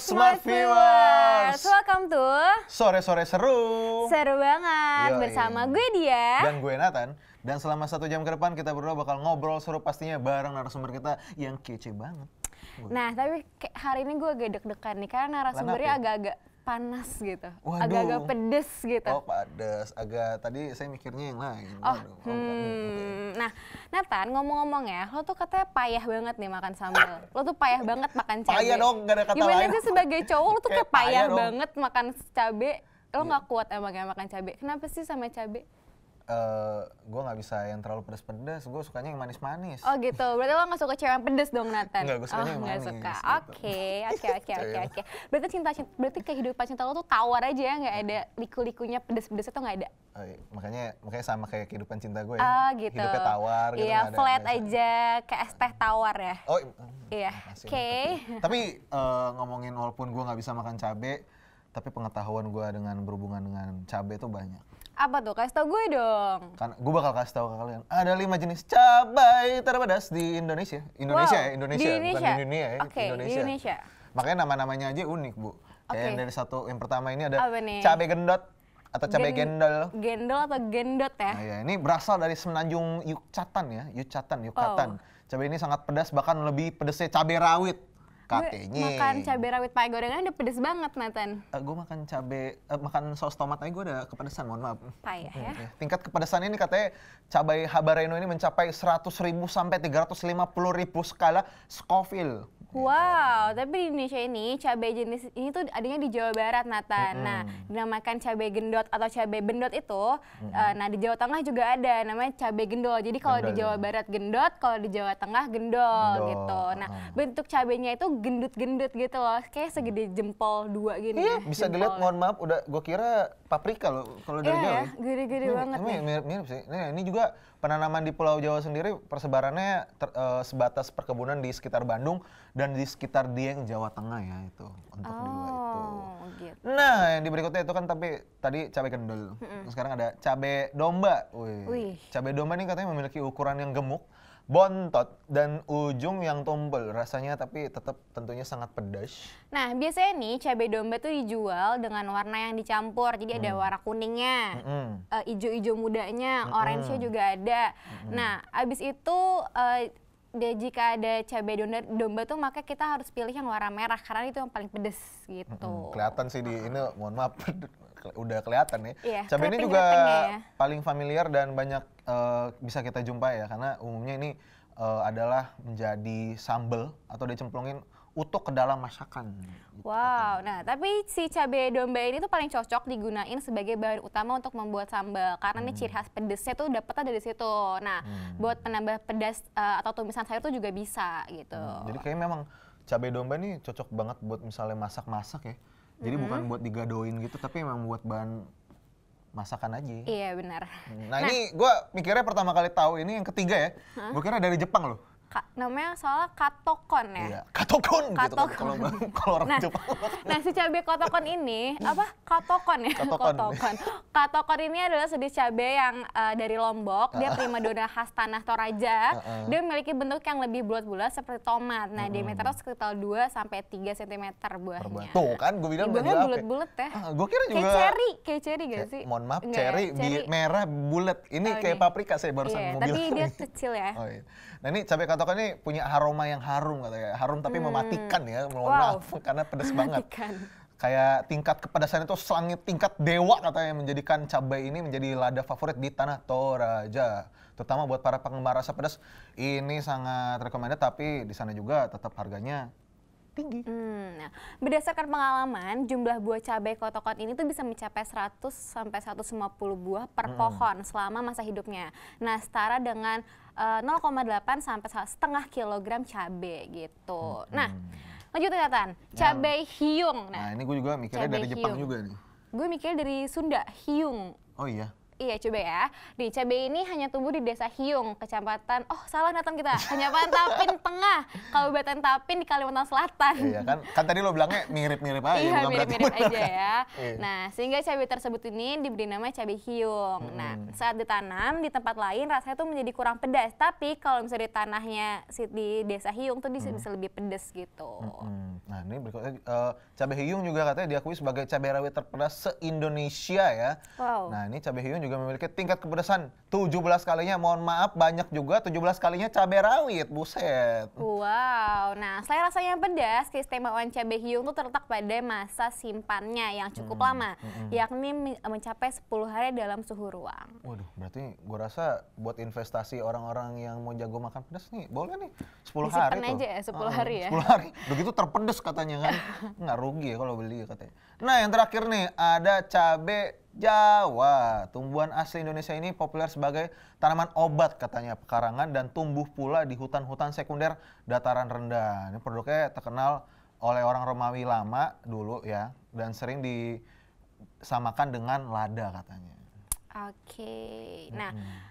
smart viewers. Welcome to Sore-sore seru. Seru banget Yoi. bersama gue dia dan gue Nathan. Dan selama satu jam ke depan kita berdua bakal ngobrol seru pastinya bareng narasumber kita yang kece banget. Nah, tapi hari ini gue agak deg-degan nih karena narasumbernya ya? agak-agak panas gitu, agak-agak pedes gitu. Oh pedes, agak tadi saya mikirnya yang lain. Oh, oh hmm. nah Nathan ngomong-ngomong ya, lo tuh katanya payah banget nih makan sambal. Lo tuh payah banget makan cabai. Payah dong, gak ada kata Gimana lain. Gimana sih sebagai cowok lo tuh kayak payah, payah banget makan cabai, lo nggak yeah. kuat emang ya makan cabai. Kenapa sih sama cabai? uh, eh, gue nggak bisa yang terlalu pedes-pedes, gue sukanya yang manis-manis. Oh gitu, berarti lo nggak suka cewek yang pedas dong Nathan? Enggak, gue sukanya oh, yang manis. suka. Gitu. Oke, oke, oke, oke, oke. Berarti cinta, berarti kehidupan cinta lo tuh tawar aja ya, nggak ada liku-likunya pedes-pedes itu nggak ada? Oh, iya. makanya makanya sama kayak kehidupan cinta gue ya. Oh, gitu. Hidupnya tawar gitu. Iya, ada, flat ada. aja, kayak es teh tawar ya. Oh iya. Oke. Okay. Tapi uh, ngomongin walaupun gue nggak bisa makan cabai, tapi pengetahuan gue dengan berhubungan dengan cabai itu banyak. Apa tuh? Kasih tau gue dong. Kan gue bakal kasih tau ke kalian. Ada lima jenis cabai terpedas di Indonesia. Indonesia wow. ya, Indonesia, di Indonesia. bukan di dunia ya. okay, Indonesia. di Indonesia. Makanya nama-namanya aja unik, Bu. Kayak dari satu yang pertama ini ada cabai gendot atau cabai Gen gendol. Gendol atau gendot ya? Nah, ya, ini berasal dari Semenanjung Yucatan ya, Yucatan, oh. Yucatan. Oh. Cabai ini sangat pedas bahkan lebih pedasnya cabai rawit katenya makan cabai rawit pakai gorengan udah pedes banget Nathan uh, eh, gue makan cabai uh, makan saus tomat aja gue udah kepedesan mohon maaf payah hmm, ya tingkat kepedesan ini katanya cabai habareno ini mencapai 100 ribu sampai 350 ribu skala Scoville Wow, tapi di Indonesia ini cabai jenis ini tuh adanya di Jawa Barat, Nata. Mm -hmm. Nah, dinamakan cabai gendot atau cabai bendot itu, mm -hmm. uh, nah di Jawa Tengah juga ada namanya cabai gendol. Jadi kalau di Jawa ya. Barat gendot, kalau di Jawa Tengah gendol, gendol. gitu. Nah, mm bentuk cabainya itu gendut-gendut gitu loh, kayak segede mm. jempol dua gini. Iya, bisa dilihat. Ya. Mohon maaf, udah gue kira paprika loh kalau dari yeah, Jawa. Iya, gede-gede banget. Ini mirip-mirip sih. Nah, ini juga penanaman di Pulau Jawa sendiri persebarannya ter, uh, sebatas perkebunan di sekitar Bandung dan di sekitar Dieng Jawa Tengah ya itu untuk oh, dua itu. Gitu. Nah yang di berikutnya itu kan tapi tadi cabai kendel, mm -mm. sekarang ada cabai domba. Wih. Wih. Cabai domba ini katanya memiliki ukuran yang gemuk, bontot dan ujung yang tumpul rasanya tapi tetap tentunya sangat pedas. Nah biasanya nih cabai domba tuh dijual dengan warna yang dicampur, jadi mm. ada hmm. warna kuningnya, mm -mm. uh, mudanya, mm -mm. orange-nya juga ada. mm -mm. Nah abis itu uh, dia jika ada cabai domba, domba tuh maka kita harus pilih yang warna merah karena itu yang paling pedes gitu. Mm-hmm. Kelihatan sih di ini mohon maaf udah kelihatan ya. Yeah, cabai ini juga ya, ya. paling familiar dan banyak uh, bisa kita jumpai ya karena umumnya ini uh, adalah menjadi sambel atau dicemplungin utuh ke dalam masakan. Gitu. Wow, nah tapi si cabai domba ini tuh paling cocok digunain sebagai bahan utama untuk membuat sambal karena hmm. ini ciri khas pedesnya tuh dapetnya dari situ. Nah, hmm. buat penambah pedas uh, atau tumisan sayur tuh juga bisa gitu. Hmm. Jadi kayaknya memang cabai domba ini cocok banget buat misalnya masak-masak ya. Jadi hmm. bukan buat digadoin gitu, tapi memang buat bahan masakan aja. Iya benar. Hmm. Nah, nah ini gue mikirnya pertama kali tahu ini yang ketiga ya. Huh? Gue kira dari Jepang loh ka, namanya soalnya katokon ya. Iya. Katokon, katokon. gitu kan, kalau, kalau orang nah, Jepang. Nah, si cabai katokon ini apa? Katokon ya, katokon. katokon. katokon ini adalah sedih cabai yang uh, dari Lombok, dia prima dona khas tanah Toraja. dia memiliki bentuk yang lebih bulat-bulat seperti tomat. Nah, hmm. diameter sekitar 2 sampai 3 cm buahnya. Tuh kan gue bilang Buahnya bulat-bulat ya. Ah, gue kira juga kayak cherry, kayak cherry gak sih? Mohon maaf, Nggak, ya? cherry, cherry. merah bulat. Ini oh, kayak ini. paprika saya barusan iya, mobil tapi Tapi dia kecil ya. Oh, iya. Nah, ini cabai katokon katakan ini punya aroma yang harum katanya. Harum tapi hmm. mematikan ya, mohon wow. karena pedas banget. Kayak tingkat kepedasan itu selangit tingkat dewa katanya yang menjadikan cabai ini menjadi lada favorit di tanah Toraja. Terutama buat para penggemar rasa pedas, ini sangat recommended tapi di sana juga tetap harganya tinggi. Hmm, nah, berdasarkan pengalaman, jumlah buah cabai kotokot ini tuh bisa mencapai 100 sampai 150 buah per hmm. pohon selama masa hidupnya. Nah, setara dengan uh, eh, 0,8 sampai setengah kilogram cabai gitu. Hmm. Nah, lanjut catatan, cabai nah, hiung. Nah, nah ini gue juga mikirnya dari hiung. Jepang juga nih. Gue mikirnya dari Sunda, hiung. Oh iya. Iya, coba ya. Di cabai ini hanya tumbuh di Desa Hiung, Kecamatan Oh, salah Nathan kita. Kecamatan Tapin Tengah, Kabupaten Tapin di Kalimantan Selatan. Iya kan? Kan tadi lo bilangnya mirip-mirip aja, iya, mirip-mirip aja ya. Iya. Nah, sehingga cabai tersebut ini diberi nama cabai Hiung. Hmm. Nah, saat ditanam di tempat lain rasanya tuh menjadi kurang pedas, tapi kalau misalnya di tanahnya di Desa Hiung tuh bisa, hmm. lebih pedas gitu. Hmm. Nah, ini berikutnya uh, eh, cabai Hiung juga katanya diakui sebagai cabai rawit terpedas se-Indonesia ya. Wow. Nah, ini cabai Hiung juga juga memiliki tingkat kepedasan 17 kalinya. Mohon maaf banyak juga 17 kalinya cabai rawit. Buset. Wow. Nah, selain rasanya pedas, keistimewaan cabai hiung itu terletak pada masa simpannya yang cukup hmm. lama, hmm. hmm. yakni mencapai 10 hari dalam suhu ruang. Waduh, berarti gue rasa buat investasi orang-orang yang mau jago makan pedas nih, boleh nih 10 Disimpan hari aja tuh. ya, 10 ah, hari ya. 10 hari. Begitu terpedes katanya kan. Nggak rugi ya kalau beli katanya. Nah, yang terakhir nih ada cabai Jawa. Tumbuhan asli Indonesia ini populer sebagai tanaman obat katanya pekarangan dan tumbuh pula di hutan-hutan sekunder dataran rendah. Ini produknya terkenal oleh orang Romawi lama dulu ya dan sering disamakan dengan lada katanya. Oke. Okay. Nah, -hmm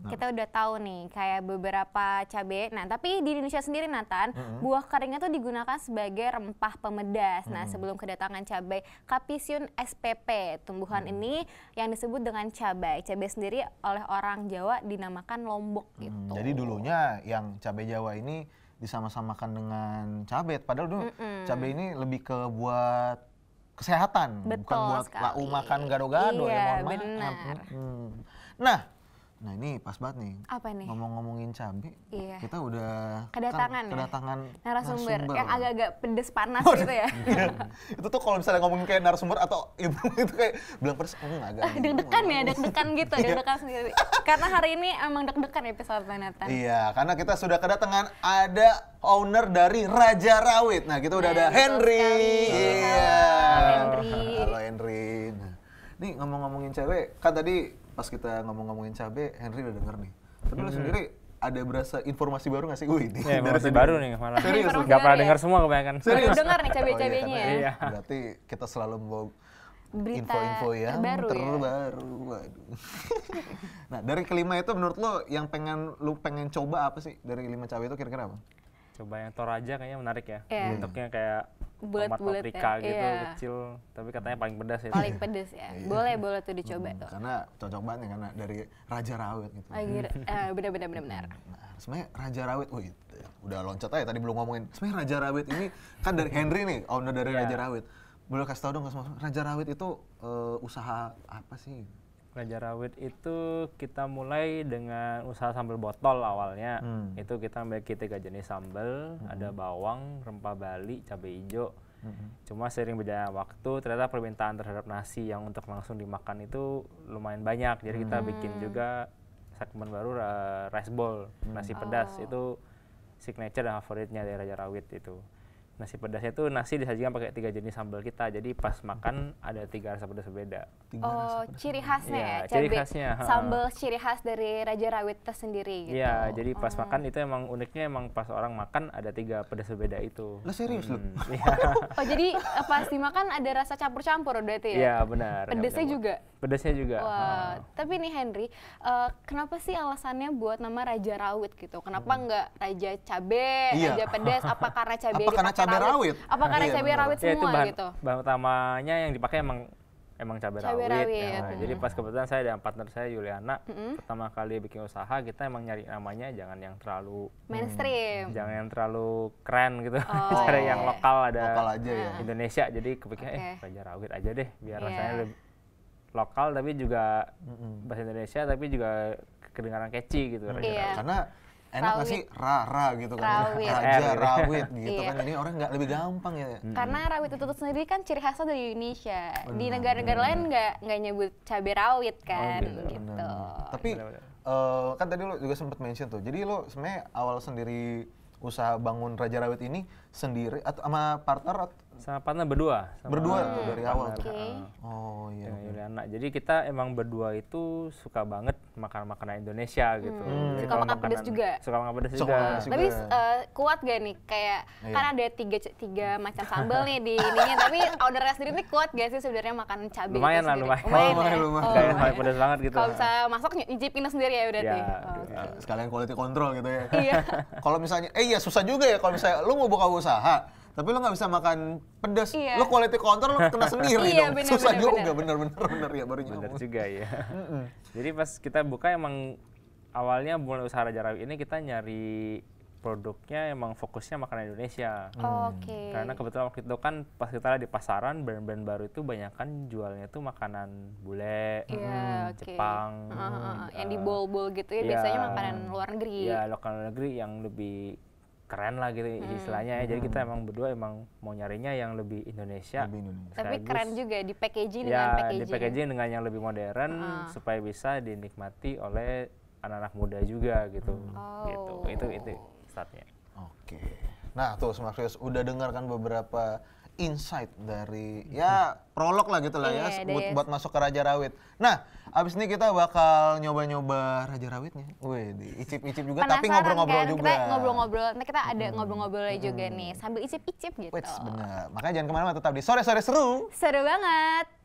Nah. Kita udah tahu nih kayak beberapa cabai, Nah, tapi di Indonesia sendiri Nathan, hmm buah keringnya tuh digunakan sebagai rempah pemedas. hmm Nah, sebelum kedatangan cabai, Capisium spp, tumbuhan hmm ini yang disebut dengan cabai. Cabai sendiri oleh orang Jawa dinamakan lombok gitu. jadi dulunya yang cabai Jawa ini disama-samakan dengan cabai. Padahal dulu mm cabai ini lebih ke buat kesehatan, Betul bukan buat lau makan gado-gado ya, iya, ya, mohon maaf. Benar. Hmm. Nah, Nah ini pas banget nih. Apa nih? Ngomong-ngomongin cabai, iya. kita udah kedatangan, kan, kedatangan ya? narasumber, narasumber yang agak-agak pedes panas oh, gitu ya. itu tuh kalau misalnya ngomongin kayak narasumber atau ibu itu kayak bilang pedes, enggak agak. deg-degan ya, deg-degan gitu, iya. deg-degan sendiri. Karena hari ini emang deg-degan episode Planeta. Iya, karena kita sudah kedatangan ada owner dari Raja Rawit. Nah kita udah nah, ada Henry. Iya. Halo Henry. Halo Henry. Nah, nih ngomong-ngomongin cewek, kan tadi pas kita ngomong-ngomongin cabe, Henry udah denger nih. Tapi mm -hmm. lu sendiri ada berasa informasi baru nggak sih? Wih, ini ya, informasi baru nih malah. Serius, nggak pernah ya? dengar semua kebanyakan. Serius. dengar nih cabai-cabainya. Oh, iya, kan? ya. Iya. Berarti kita selalu membawa info-info yang terbaru. Ya? terbaru. Ya? Waduh. nah, dari kelima itu menurut lo yang pengen lu pengen coba apa sih dari lima cabai itu kira-kira apa? Coba yang Toraja kayaknya menarik ya. Yeah. Bentuknya kayak bulat bulat ya. paprika ya. gitu yeah. kecil tapi katanya paling pedas ya paling pedas ya iya. boleh boleh tuh dicoba hmm, tuh karena cocok banget ya karena dari raja rawit gitu Akhir, uh, ah, bener benar benar benar nah, sebenarnya raja rawit oh wih udah loncat aja tadi belum ngomongin sebenarnya raja rawit ini kan dari Henry nih owner dari yeah. raja rawit boleh kasih tau dong raja rawit itu uh, usaha apa sih Raja Rawit itu kita mulai dengan usaha sambal botol awalnya. Hmm. Itu kita ambil tiga jenis sambal, hmm. ada bawang, rempah Bali, cabai hijau. Hmm. Cuma sering berjalan waktu, ternyata permintaan terhadap nasi yang untuk langsung dimakan itu lumayan banyak. Jadi hmm. kita bikin juga segmen baru rice bowl, hmm. nasi pedas oh. itu signature dan favoritnya dari Raja Rawit itu nasi pedasnya itu nasi disajikan pakai tiga jenis sambal kita jadi pas makan ada tiga rasa pedas berbeda oh ciri khasnya ya, ya ciri khasnya sambal ciri khas dari raja rawit tersendiri gitu ya jadi pas oh. makan itu emang uniknya emang pas orang makan ada tiga pedas berbeda itu lo serius hmm, iya. loh oh jadi eh, pas dimakan ada rasa campur-campur berarti ya Iya benar pedasnya juga pedasnya juga wah wow. tapi nih Henry uh, kenapa sih alasannya buat nama raja rawit gitu kenapa hmm. nggak raja Cabai? iya. raja pedas apa karena cabe apa cabai rawit. Apa karena iya, cabai rawit semua ya, itu bahan, gitu? Bahan utamanya yang dipakai emang emang cabai, rawit. rawit. Ya. Hmm. Jadi pas kebetulan saya dan partner saya Juliana hmm. pertama kali bikin usaha kita emang nyari namanya jangan yang terlalu mainstream. Hmm, jangan yang terlalu keren gitu. Oh. Cari yang lokal ada lokal aja ya. Indonesia. Jadi kepikiran okay. eh cabai rawit aja deh biar yeah. rasanya lebih lokal tapi juga mm -hmm. bahasa Indonesia tapi juga kedengaran catchy gitu. Mm -hmm. Iya. Karena enak rawit. gak sih rara gitu kan rawit. raja rawit gitu kan ini iya. orang nggak lebih gampang ya karena rawit itu sendiri kan ciri khasnya dari Indonesia bener, di negara-negara lain nggak nggak nyebut cabai rawit oh, kan oh, gitu bener. tapi bener. Uh, eh, kan tadi lo juga sempat mention tuh jadi lo sebenarnya awal sendiri usaha bangun raja rawit ini sendiri atau sama partner sama partner berdua. Sama berdua hmm. tuh dari awal okay. uh, Oh iya. Dengan Yuliana. Jadi kita emang berdua itu suka banget makan makanan Indonesia gitu. Hmm. Jadi suka makan pedas juga. Suka makan pedas juga. Tapi uh, kuat gak nih kayak karena iya. kan ada tiga tiga macam sambel nih di ininya tapi ordernya sendiri nih kuat gak sih sebenarnya makan cabai lumayan lah lumayan lumayan lumayan, lumayan. lumayan. Oh, lumayan. pedas banget gitu kalau bisa masuk nyicipin sendiri ya udah ya, oh, sekalian quality control gitu ya iya kalau misalnya eh iya susah juga ya kalau misalnya lu mau buka usaha tapi lo nggak bisa makan pedas. Iya. Lo quality control lo kena sendiri iya, dong. Bener, Susah bener, juga bener-bener bener ya baru Bener juga ya. Jadi pas kita buka emang awalnya mulai usaha Raja Rawi ini kita nyari produknya emang fokusnya makanan Indonesia. Oh, Oke. Okay. Karena kebetulan waktu itu kan pas kita di pasaran brand-brand baru itu banyak kan jualnya tuh makanan bule, yeah, hmm, okay. Jepang, uh, -huh. uh. yang eh, di bowl-bowl gitu ya yeah, biasanya iya. makanan luar negeri. Iya, yeah, lokal luar negeri yang lebih keren lah gitu hmm. istilahnya ya. Jadi kita hmm. emang berdua emang mau nyarinya yang lebih Indonesia. Lebih Indonesia. Tapi keren juga di packaging ya, dengan packaging. di packaging dengan yang lebih modern uh. supaya bisa dinikmati oleh anak-anak muda juga gitu. Hmm. Oh. Gitu. Itu itu startnya. Oke. Okay. Nah, tuh Smart udah dengarkan beberapa insight dari hmm. ya prolog lah gitu lah ya iya, buat, buat masuk ke Raja Rawit. Nah, abis ini kita bakal nyoba-nyoba Raja Rawitnya. Wih, icip-icip juga Penasaran tapi ngobrol-ngobrol kan? juga. Kita ngobrol-ngobrol, nanti kita ada ngobrol ngobrol hmm. juga hmm. nih sambil icip-icip gitu. Wits, bener. Makanya jangan kemana-mana tetap di sore-sore seru. Seru banget.